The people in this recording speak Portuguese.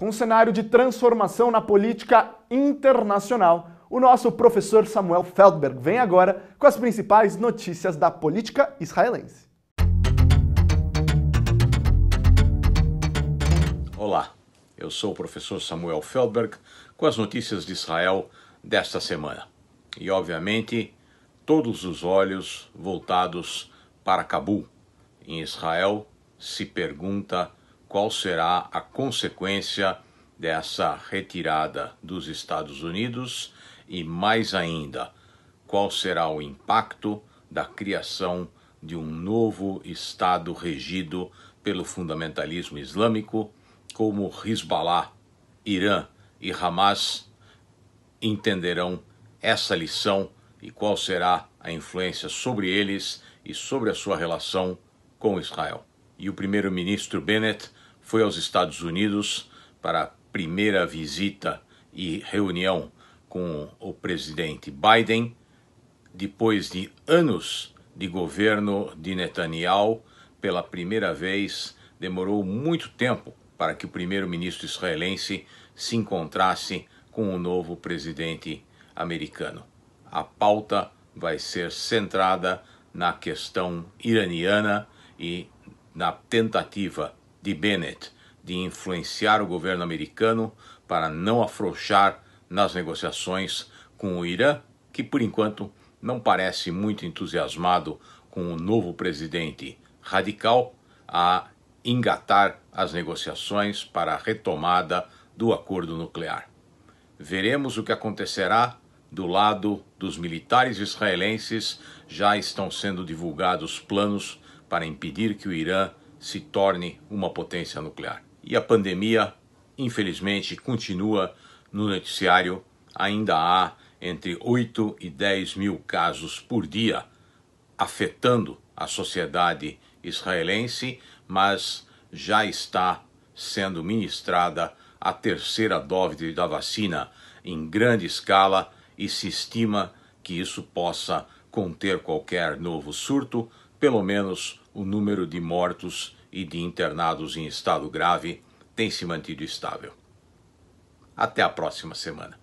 Com o cenário de transformação na política internacional, o nosso professor Samuel Feldberg vem agora com as principais notícias da política israelense. Olá, eu sou o professor Samuel Feldberg com as notícias de Israel desta semana. E obviamente, todos os olhos voltados para Cabul. Em Israel se pergunta qual será a consequência dessa retirada dos Estados Unidos e, mais ainda, qual será o impacto da criação de um novo Estado regido pelo fundamentalismo islâmico, como Hezbollah, Irã e Hamas entenderão essa lição e qual será a influência sobre eles e sobre a sua relação com Israel. E o primeiro-ministro Bennett foi aos Estados Unidos para a primeira visita e reunião com o presidente Biden, depois de anos de governo de Netanyahu, pela primeira vez demorou muito tempo para que o primeiro-ministro israelense se encontrasse com o novo presidente americano. A pauta vai ser centrada na questão iraniana e na tentativa de Bennett de influenciar o governo americano para não afrouxar nas negociações com o Irã, que por enquanto não parece muito entusiasmado com o novo presidente radical a engatar as negociações para a retomada do acordo nuclear. Veremos o que acontecerá do lado dos militares israelenses, já estão sendo divulgados planos para impedir que o Irã se torne uma potência nuclear. E a pandemia, infelizmente, continua no noticiário. Ainda há entre 8 e 10 mil casos por dia afetando a sociedade israelense, mas já está sendo ministrada a terceira dose da vacina em grande escala e se estima que isso possa conter qualquer novo surto, pelo menos o número de mortos e de internados em estado grave tem se mantido estável. Até a próxima semana.